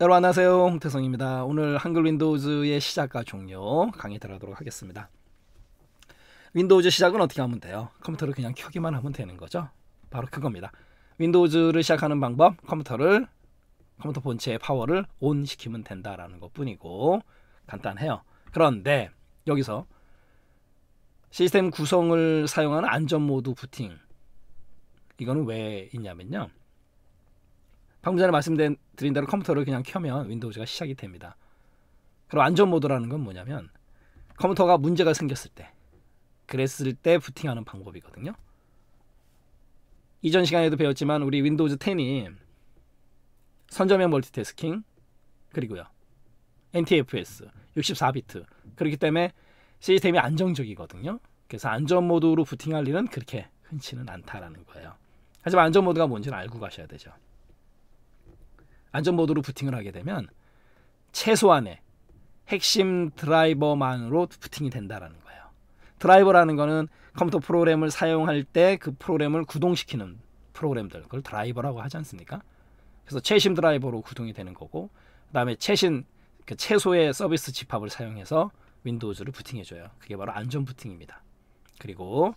여러분 안녕하세요. 홍태성입니다. 오늘 한글 윈도우즈의 시작과 종료 강의 들어가도록 하겠습니다. 윈도우즈 시작은 어떻게 하면 돼요? 컴퓨터를 그냥 켜기만 하면 되는 거죠. 바로 그겁니다. 윈도우즈를 시작하는 방법, 컴퓨터를 컴퓨터 본체의 파워를 온 시키면 된다라는 것뿐이고 간단해요. 그런데 여기서 시스템 구성을 사용하는 안전 모드 부팅 이거는 왜 있냐면요. 방금 전에 말씀드린 대로 컴퓨터를 그냥 켜면 윈도우즈가 시작이 됩니다. 그럼 안전 모드라는 건 뭐냐면 컴퓨터가 문제가 생겼을 때 그랬을 때 부팅하는 방법이거든요. 이전 시간에도 배웠지만 우리 윈도우즈 10이 선점형 멀티태스킹 그리고요. NTFS 64비트 그렇기 때문에 시스템이 안정적이거든요. 그래서 안전 모드로 부팅할 일은 그렇게 흔치는 않다라는 거예요. 하지만 안전 모드가 뭔지는 알고 가셔야 되죠. 안전모드로 부팅을 하게 되면 최소한의 핵심 드라이버만으로 부팅이 된다라는 거예요. 드라이버라는 거는 컴퓨터 프로그램을 사용할 때 그 프로그램을 구동시키는 프로그램들 그걸 드라이버라고 하지 않습니까? 그래서 최신 드라이버로 구동이 되는 거고 그다음에 최신 그 최소의 서비스 집합을 사용해서 윈도우즈를 부팅해줘요. 그게 바로 안전 부팅입니다. 그리고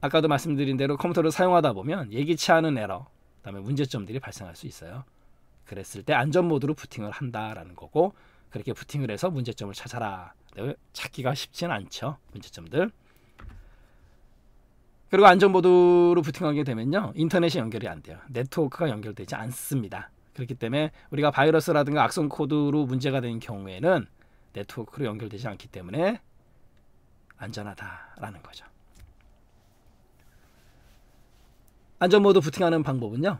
아까도 말씀드린 대로 컴퓨터를 사용하다 보면 예기치 않은 에러, 그다음에 문제점들이 발생할 수 있어요. 그랬을 때 안전 모드로 부팅을 한다라는 거고 그렇게 부팅을 해서 문제점을 찾아라. 네, 찾기가 쉽진 않죠. 문제점들. 그리고 안전모드로 부팅하게 되면요. 인터넷이 연결이 안 돼요. 네트워크가 연결되지 않습니다. 그렇기 때문에 우리가 바이러스라든가 악성 코드로 문제가 되는 경우에는 네트워크로 연결되지 않기 때문에 안전하다라는 거죠. 안전모드 부팅하는 방법은요.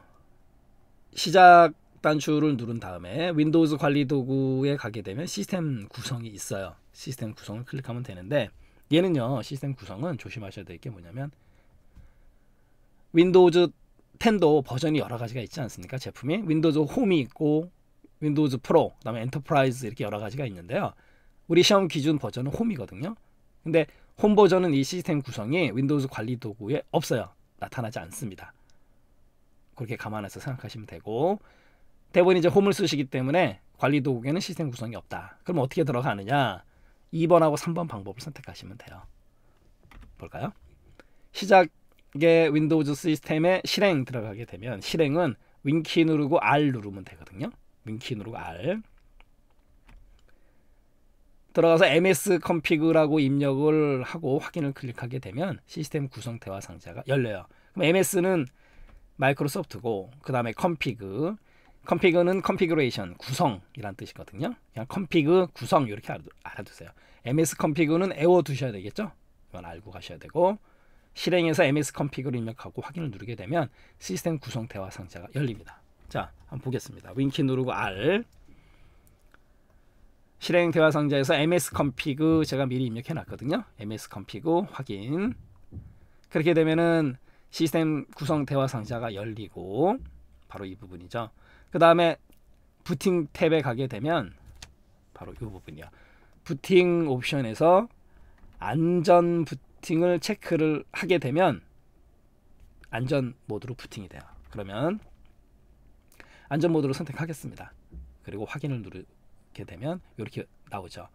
시작 단추를 누른 다음에 윈도우즈 관리 도구에 가게 되면 시스템 구성이 있어요. 시스템 구성을 클릭하면 되는데 얘는요. 시스템 구성은 조심하셔야 될 게 뭐냐면 윈도우즈 10도 버전이 여러 가지가 있지 않습니까? 제품이 윈도우즈 홈이 있고 윈도우즈 프로, 그다음에 엔터프라이즈 이렇게 여러 가지가 있는데요. 우리 시험 기준 버전은 홈이거든요. 근데 홈 버전은 이 시스템 구성이 윈도우즈 관리 도구에 없어요. 나타나지 않습니다. 그렇게 감안해서 생각하시면 되고 대부분 이제 홈을 쓰시기 때문에 관리 도구에는 시스템 구성이 없다. 그럼 어떻게 들어가느냐? 2번하고 3번 방법을 선택하시면 돼요. 볼까요? 시작에 윈도우즈 시스템에 실행 들어가게 되면 실행은 윈키 누르고 R 누르면 되거든요. 윈키 누르고 R 들어가서 ms 컴피그라고 입력을 하고 확인을 클릭하게 되면 시스템 구성 대화 상자가 열려요. 그럼 ms는 마이크로소프트고 그 다음에 컴피그 컴피그는 컨피그레이션 구성이란 뜻이거든요. 그냥 컴피그 구성 이렇게 알아두세요. ms 컴피그는 애워두셔야 되겠죠. 이건 알고 가셔야 되고 실행에서 ms 컴피그를 입력하고 확인을 누르게 되면 시스템 구성 대화 상자가 열립니다. 자, 한번 보겠습니다. 윙키 누르고 R 실행 대화 상자에서 ms 컴피그 제가 미리 입력해 놨거든요. ms 컴피그 확인 그렇게 되면은 시스템 구성 대화 상자가 열리고 바로 이 부분이죠. 그 다음에 부팅 탭에 가게 되면 바로 이 부분이요. 부팅 옵션에서 안전 부팅을 체크를 하게 되면 안전 모드로 부팅이 돼요. 그러면 안전 모드로 선택하겠습니다. 그리고 확인을 누르게 되면 이렇게 나오죠.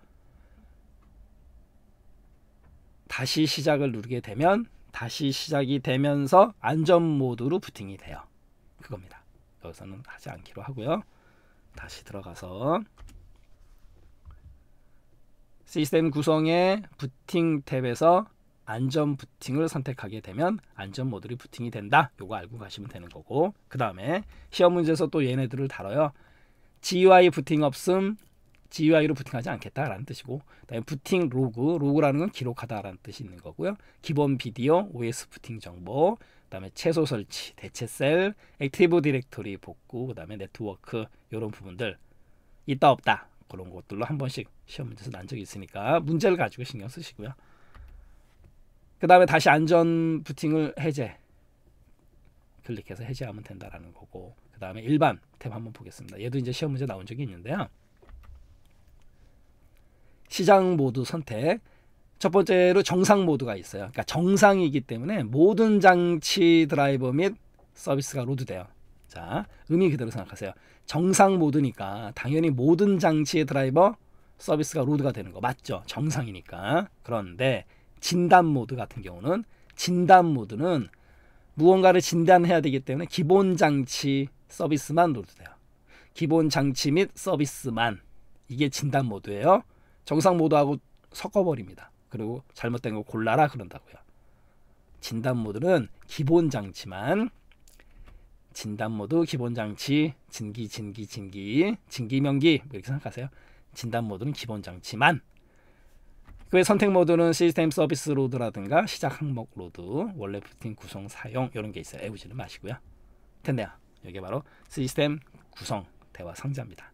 다시 시작을 누르게 되면 다시 시작이 되면서 안전 모드로 부팅이 돼요. 그겁니다. 여기서는 하지 않기로 하고요. 다시 들어가서 시스템 구성의 부팅 탭에서 안전 부팅을 선택하게 되면 안전 모듈이 부팅이 된다. 요거 알고 가시면 되는 거고 그 다음에 시험 문제에서 또 얘네들을 다뤄요. GUI 부팅 없음, GUI로 부팅하지 않겠다라는 뜻이고 그다음에 부팅 로그, 로그라는 건 기록하다라는 뜻이 있는 거고요. 기본 비디오, OS 부팅 정보, 그다음에 최소 설치, 대체 셀, 액티브 디렉토리 복구, 그다음에 네트워크 이런 부분들 있다 없다 그런 것들로 한 번씩 시험 문제에서 난 적이 있으니까 문제를 가지고 신경 쓰시고요. 그 다음에 다시 안전 부팅을 해제 클릭해서 해제하면 된다라는 거고 그 다음에 일반 탭 한번 보겠습니다. 얘도 이제 시험 문제 나온 적이 있는데요. 시장 모드 선택. 첫 번째로 정상 모드가 있어요. 그러니까 정상이기 때문에 모든 장치 드라이버 및 서비스가 로드돼요. 자, 의미 그대로 생각하세요. 정상 모드니까 당연히 모든 장치의 드라이버 서비스가 로드가 되는 거 맞죠? 정상이니까. 그런데 진단 모드 같은 경우는 진단 모드는 무언가를 진단해야 되기 때문에 기본 장치 서비스만 로드돼요 기본 장치 및 서비스만 이게 진단 모드예요. 정상 모드하고 섞어버립니다. 그리고 잘못된 거 골라라 그런다고요. 진단 모드는 기본 장치만 진단 모드 기본 장치 진기 진기 진기 진기 명기 뭐 이렇게 생각하세요. 진단 모드는 기본 장치만 그외 선택 모드는 시스템 서비스 로드라든가 시작 항목 로드 원래 부팅 구성 사용 이런 게 있어요. 애우지는 마시고요. 텐데요. 이게 바로 시스템 구성 대화 상자입니다.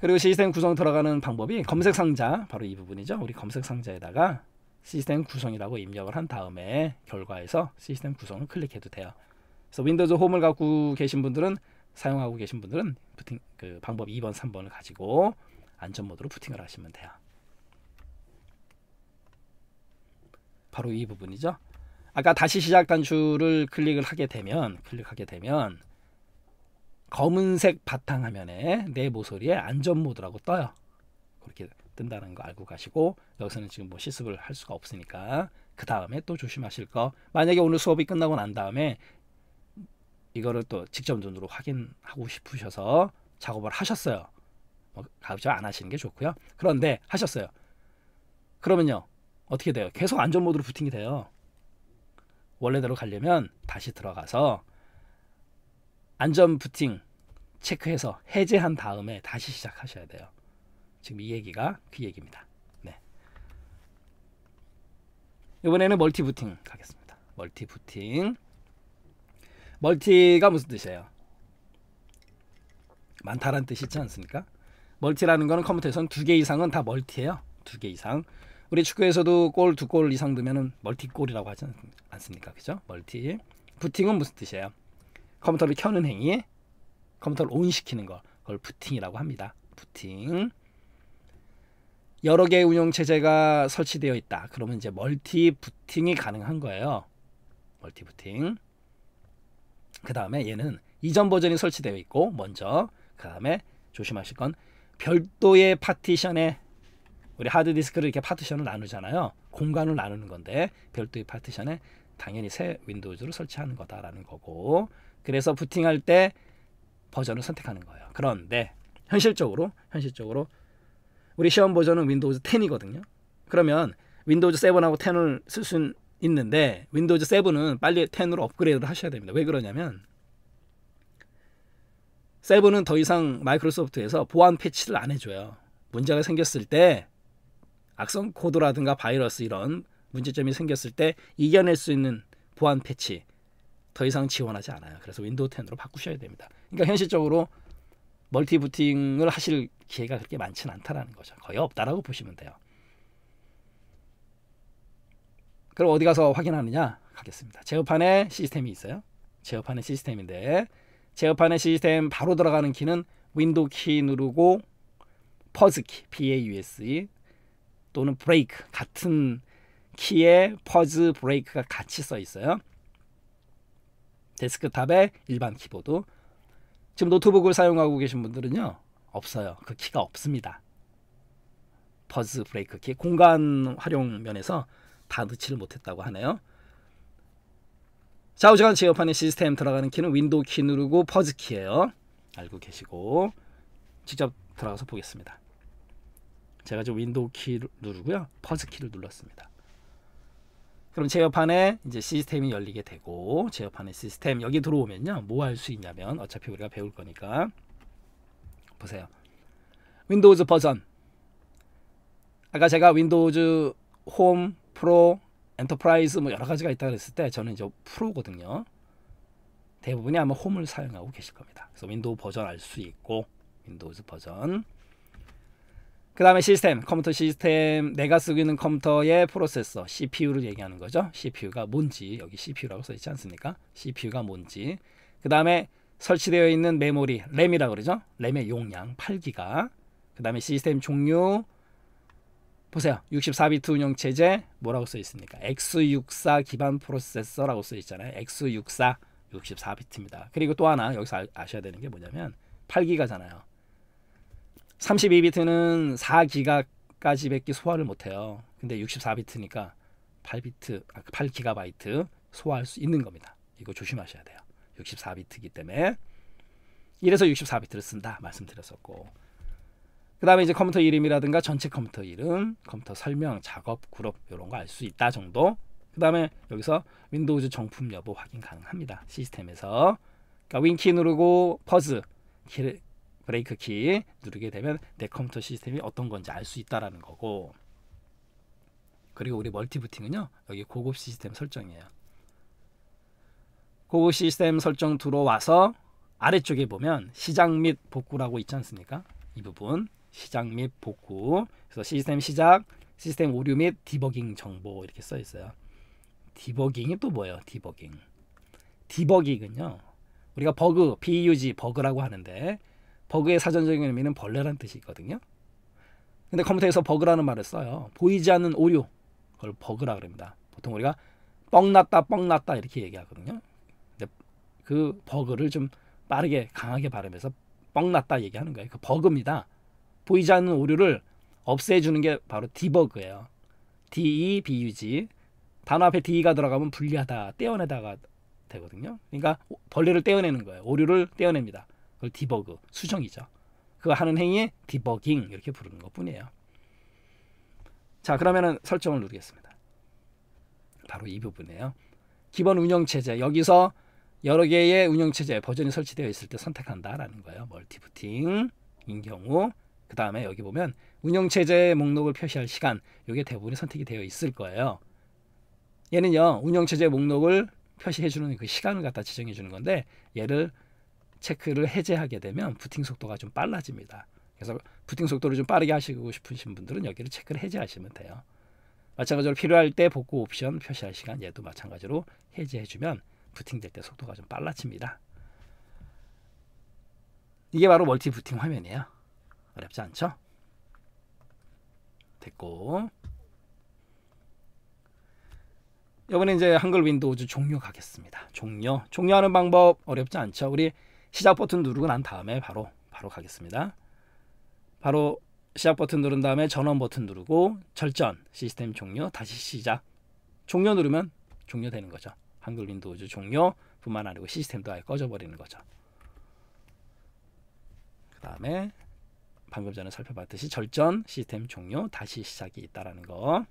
그리고 시스템 구성 들어가는 방법이 검색 상자 바로 이 부분이죠. 우리 검색 상자에다가 시스템 구성이라고 입력을 한 다음에 결과에서 시스템 구성을 클릭해도 돼요. 그래서 윈도우즈 홈을 갖고 계신 분들은 사용하고 계신 분들은 부팅 그 방법 2번, 3번을 가지고 안전 모드로 부팅을 하시면 돼요. 바로 이 부분이죠. 아까 다시 시작 단추를 클릭을 하게 되면 클릭하게 되면 검은색 바탕화면에 내 모서리에 안전 모드라고 떠요. 그렇게 뜬다는 거 알고 가시고 여기서는 지금 뭐 실습을 할 수가 없으니까 그 다음에 또 조심하실 거 만약에 오늘 수업이 끝나고 난 다음에 이거를 또 직접 눈으로 확인하고 싶으셔서 작업을 하셨어요. 뭐 가급적 안 하시는 게 좋고요. 그런데 하셨어요. 그러면요 어떻게 돼요? 계속 안전 모드로 부팅이 돼요. 원래대로 가려면 다시 들어가서 안전 부팅 체크해서 해제한 다음에 다시 시작하셔야 돼요. 지금 이 얘기가 그 얘기입니다. 네. 이번에는 멀티 부팅 가겠습니다. 멀티 부팅. 멀티가 무슨 뜻이에요? 많다란 뜻이 있지 않습니까? 멀티라는 거는 컴퓨터에서는 두개 이상은 다 멀티예요. 두 개 이상. 우리 축구에서도 골 두 골 이상 되면 멀티골이라고 하지 않습니까? 그죠? 멀티. 부팅은 무슨 뜻이에요? 컴퓨터를 켜는 행위 컴퓨터를 온시키는 거, 그걸 부팅이라고 합니다. 부팅. 여러 개의 운영 체제가 설치되어 있다. 그러면 이제 멀티 부팅이 가능한 거예요. 멀티 부팅. 그 다음에 얘는 이전 버전이 설치되어 있고 먼저 그 다음에 조심하실 건 별도의 파티션에 우리 하드디스크를 이렇게 파티션을 나누잖아요. 공간을 나누는 건데 별도의 파티션에 당연히 새 윈도우즈를 설치하는 거다라는 거고 그래서 부팅할 때 버전을 선택하는 거예요. 그런데 현실적으로 현실적으로 우리 시험 버전은 윈도우즈 10이거든요. 그러면 윈도우즈 7하고 10을 쓸수는 있는데 윈도우즈 7은 빨리 10으로 업그레이드를 하셔야 됩니다. 왜 그러냐면 7은 더 이상 마이크로소프트에서 보안 패치를 안 해줘요. 문제가 생겼을 때 악성 코드라든가 바이러스 이런 문제점이 생겼을 때 이겨낼 수 있는 보안 패치 더 이상 지원하지 않아요. 그래서 윈도우 10으로 바꾸셔야 됩니다. 그러니까 현실적으로 멀티 부팅을 하실 기회가 그렇게 많지는 않다라는 거죠. 거의 없다라고 보시면 돼요. 그럼 어디 가서 확인하느냐? 가겠습니다. 제어판에 시스템이 있어요. 제어판에 시스템인데 제어판에 시스템 바로 들어가는 키는 윈도우 키 누르고 퍼즈 키 PAUSE 또는 브레이크 같은 키에 퍼즈 브레이크가 같이 써 있어요. 데스크탑에 일반 키보드 지금 노트북을 사용하고 계신 분들은요 없어요 그 키가 없습니다 퍼즈 브레이크 키 공간 활용 면에서 다 넣지를 못했다고 하네요 좌우지간 제어판의 시스템 들어가는 키는 윈도우 키 누르고 퍼즈 키예요 알고 계시고 직접 들어가서 보겠습니다 제가 지금 윈도우 키 누르고요 퍼즈 키를 눌렀습니다 그럼 제어판에 이제 시스템이 열리게 되고 제어판에 시스템 여기 들어오면요 뭐 할 수 있냐면 어차피 우리가 배울 거니까 보세요 윈도우즈 버전 아까 제가 윈도우즈 홈 프로 엔터프라이즈 뭐 여러 가지가 있다 그랬을 때 저는 이제 프로거든요 대부분이 아마 홈을 사용하고 계실 겁니다 그래서 윈도우 버전 알 수 있고 윈도우즈 버전 그 다음에 시스템, 컴퓨터 시스템, 내가 쓰고 있는 컴퓨터의 프로세서, CPU를 얘기하는 거죠. CPU가 뭔지, 여기 CPU라고 써있지 않습니까? CPU가 뭔지. 그 다음에 설치되어 있는 메모리, 램이라고 그러죠. 램의 용량, 8기가. 그 다음에 시스템 종류, 보세요. 64비트 운영체제, 뭐라고 써있습니까? x64 기반 프로세서라고 써있잖아요. x64, 64비트입니다. 그리고 또 하나, 여기서 아, 아셔야 되는 게 뭐냐면, 8기가잖아요. 32비트는 4기가까지 밖에 소화를 못해요. 근데 64비트니까 8비트, 아, 8기가바이트 그 소화할 수 있는 겁니다. 이거 조심하셔야 돼요. 64비트이기 때문에. 이래서 64비트를 쓴다 말씀드렸었고. 그 다음에 이제 컴퓨터 이름이라든가 전체 컴퓨터 이름, 컴퓨터 설명, 작업, 그룹 이런 거 알 수 있다 정도. 그 다음에 여기서 윈도우즈 정품 여부 확인 가능합니다. 시스템에서. 그러니까 윈키 누르고 퍼즈 키, 브레이크 키 누르게 되면 내 컴퓨터 시스템이 어떤 건지 알 수 있다라는 거고 그리고 우리 멀티부팅은요 여기 고급 시스템 설정이에요 고급 시스템 설정 들어와서 아래쪽에 보면 시작 및 복구라고 있지 않습니까 이 부분 시작 및 복구 그래서 시스템 시작 시스템 오류 및 디버깅 정보 이렇게 써 있어요 디버깅이 또 뭐예요 디버깅 디버깅은요 우리가 버그, bug, e 버그라고 하는데 버그의 사전적인 의미는 벌레란 뜻이 있거든요. 근데 컴퓨터에서 버그라는 말을 써요. 보이지 않는 오류. 그걸 버그라 그럽니다. 보통 우리가 뻥났다 뻥났다 이렇게 얘기하거든요. 근데 그 버그를 좀 빠르게 강하게 발음해서 뻥났다 얘기하는 거예요. 그 버그입니다. 보이지 않는 오류를 없애주는 게 바로 디버그예요. D E B U G 단어 앞에 D가 들어가면 불리하다 떼어내다가 되거든요. 그러니까 벌레를 떼어내는 거예요. 오류를 떼어냅니다. 그걸 디버그, 수정이죠. 그거 하는 행위에 디버깅 이렇게 부르는 것뿐이에요. 자, 그러면은 설정을 누르겠습니다. 바로 이 부분이에요. 기본 운영체제 여기서 여러 개의 운영체제 버전이 설치되어 있을 때 선택한다라는 거예요. 멀티부팅인 경우 그 다음에 여기 보면 운영체제 목록을 표시할 시간 이게 대부분 이 선택이 되어 있을 거예요. 얘는요 운영체제 목록을 표시해주는 그 시간을 갖다 지정해주는 건데 얘를 체크를 해제하게 되면 부팅 속도가 좀 빨라집니다. 그래서 부팅 속도를 좀 빠르게 하시고 싶으신 분들은 여기를 체크를 해제하시면 돼요. 마찬가지로 필요할 때 복구 옵션 표시할 시간 얘도 마찬가지로 해제해주면 부팅될 때 속도가 좀 빨라집니다. 이게 바로 멀티 부팅 화면이에요. 어렵지 않죠? 됐고 이번에 이제 한글 윈도우즈 종료 가겠습니다. 종료. 종료하는 방법 어렵지 않죠? 우리 시작 버튼 누르고 난 다음에 바로 바로 가겠습니다. 바로 시작 버튼 누른 다음에 전원 버튼 누르고 절전 시스템 종료 다시 시작 종료 누르면 종료되는 거죠. 한글 윈도우즈 종료뿐만 아니고 시스템도 아예 꺼져버리는 거죠. 그 다음에 방금 전에 살펴봤듯이 절전 시스템 종료 다시 시작이 있다라는 거.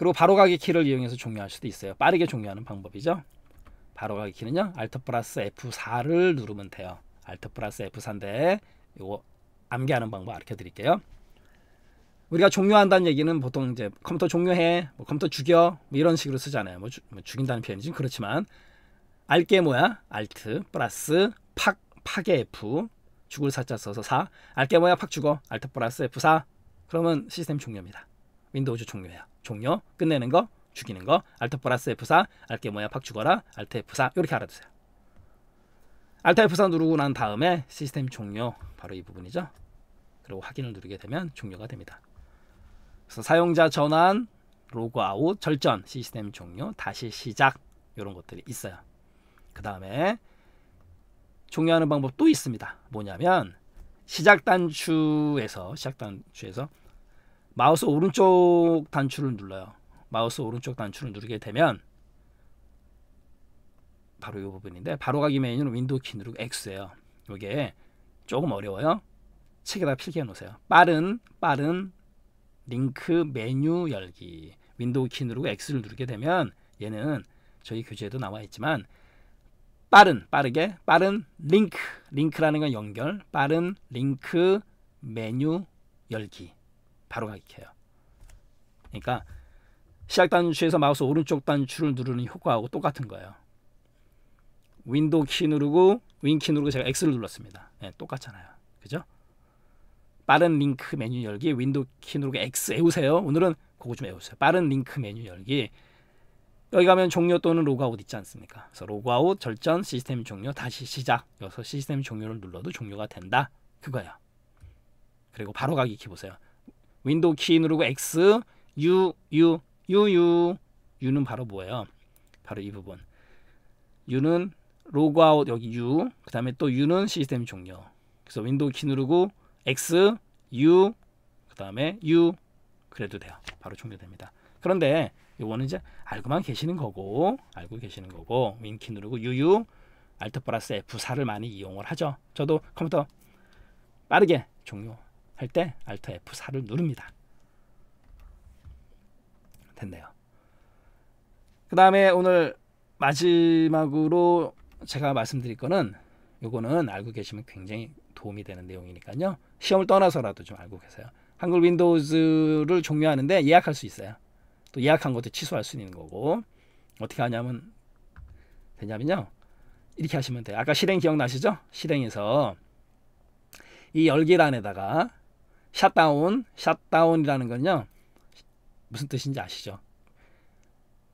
그리고 바로가기 키를 이용해서 종료할 수도 있어요. 빠르게 종료하는 방법이죠. 바로가기 키는요. 알 l 플러스 F4를 누르면 돼요. 알 l 플러스 F4인데 이거 암기하는 방법 알려드릴게요. 우리가 종료한다는 얘기는 보통 이제 컴퓨터 종료해, 뭐 컴퓨터 죽여 뭐 이런 식으로 쓰잖아요. 뭐, 주, 뭐 죽인다는 표현이 지 그렇지만 알게 뭐야? 알트 플러스 팍 팍의 F 죽을 사자 써서 4 알게 뭐야? 팍 죽어 알 l 플러스 F4 그러면 시스템 종료입니다. 윈도우즈 종료야. 종료, 끝내는 거, 죽이는 거, 알트 플러스 F4, 알게 뭐야, 팍 죽어라, 알트 F4 이렇게 알아두세요. 알트 F4 누르고 난 다음에 시스템 종료, 바로 이 부분이죠. 그리고 확인을 누르게 되면 종료가 됩니다. 그래서 사용자 전환, 로그아웃, 절전, 시스템 종료, 다시 시작 이런 것들이 있어요. 그 다음에 종료하는 방법도 있습니다. 뭐냐면 시작 단추에서 시작 단추에서 마우스 오른쪽 단추를 눌러요. 마우스 오른쪽 단추를 누르게 되면 바로 이 부분인데 바로가기 메뉴는 윈도우 키 누르고 X예요. 이게 조금 어려워요. 책에다 필기해 놓으세요. 빠른 빠른 링크 메뉴 열기 윈도우 키 누르고 X를 누르게 되면 얘는 저희 교재에도 나와 있지만 빠른 빠르게 빠른 링크 링크라는 건 연결 빠른 링크 메뉴 열기 바로 가기해요. 그러니까 시작 단추에서 마우스 오른쪽 단추를 누르는 효과하고 똑같은 거예요. 윈도우 키 누르고 윈키 누르고 제가 X를 눌렀습니다. 네, 똑같잖아요. 그죠? 빠른 링크 메뉴 열기 윈도우 키 누르고 X 외우세요. 오늘은 그거 좀 외우세요. 빠른 링크 메뉴 열기 여기 가면 종료 또는 로그아웃 있지 않습니까? 그래서 로그아웃, 절전, 시스템 종료, 다시 시작. 여기서 시스템 종료를 눌러도 종료가 된다. 그거예요. 그리고 바로 가기 키 보세요. 윈도우 키 누르고 X U U U U U는 바로 뭐예요? 바로 이 부분. U는 로그아웃 여기 U 그 다음에 또 U는 시스템 종료. 그래서 윈도우 키 누르고 X U 그 다음에 U 그래도 돼요. 바로 종료됩니다. 그런데 요거는 이제 알고만 계시는 거고 알고 계시는 거고 윈키 누르고 UU 알트 플러스 F4를 많이 이용을 하죠. 저도 컴퓨터 빠르게 종료 할때 Alt F4를 누릅니다. 됐네요. 그 다음에 오늘 마지막으로 제가 말씀드릴 거는 요거는 알고 계시면 굉장히 도움이 되는 내용이니까요. 시험을 떠나서라도 좀 알고 계세요. 한글 윈도우즈를 종료하는데 예약할 수 있어요. 또 예약한 것도 취소할 수 있는 거고 어떻게 하냐면 되냐면요. 이렇게 하시면 돼요. 아까 실행 기억나시죠? 실행에서 이 열기란에다가 샷다운, 샷다운이라는 건요. 무슨 뜻인지 아시죠?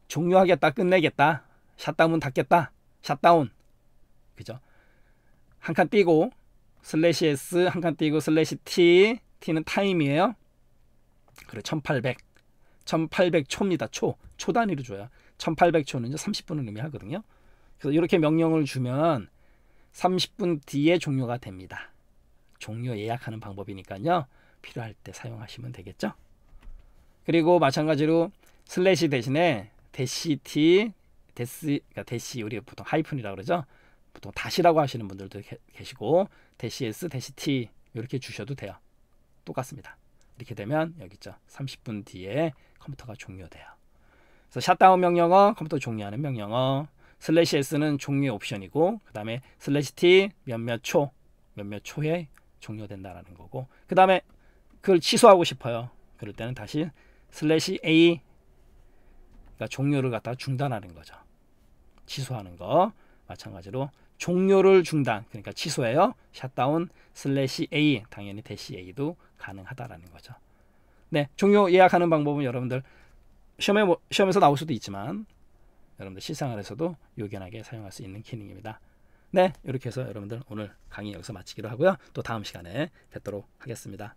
종료하겠다, 끝내겠다, 샷다운 닫겠다, 샷다운. 그죠? 한 칸 띄고, 슬래시 S, 한 칸 띄고, 슬래시 T, T는 타임이에요. 그래, 1800. 1800초입니다. 초. 초 단위로 줘요. 1800초는 이제 30분을 의미하거든요. 그래서 이렇게 명령을 주면 30분 뒤에 종료가 됩니다. 종료 예약하는 방법이니까요. 필요할 때 사용하시면 되겠죠. 그리고 마찬가지로 슬래시 대신에 대시티 대시 그러니까 대시 우리 보통 하이픈이라고 그러죠. 보통 다시라고 하시는 분들도 계시고 대시 s 대시 t 이렇게 주셔도 돼요. 똑같습니다. 이렇게 되면 여기 있죠. 30분 뒤에 컴퓨터가 종료돼요. 그래서 샷다운 명령어, 컴퓨터 종료하는 명령어, 슬래시 s는 종료 옵션이고 그 다음에 슬래시 t 몇몇 초, 몇몇 초에 종료된다라는 거고 그 다음에 그걸 취소하고 싶어요. 그럴 때는 다시 슬래시 A 그러니까 종료를 갖다 중단하는 거죠. 취소하는 거 마찬가지로 종료를 중단 그러니까 취소해요. 샷다운 슬래시 A 당연히 대시 A도 가능하다라는 거죠. 네, 종료 예약하는 방법은 여러분들 시험에 뭐, 시험에서 나올 수도 있지만 여러분들 실생활에서도 요긴하게 사용할 수 있는 기능입니다. 네, 이렇게 해서 여러분들 오늘 강의 여기서 마치기로 하고요. 또 다음 시간에 뵙도록 하겠습니다.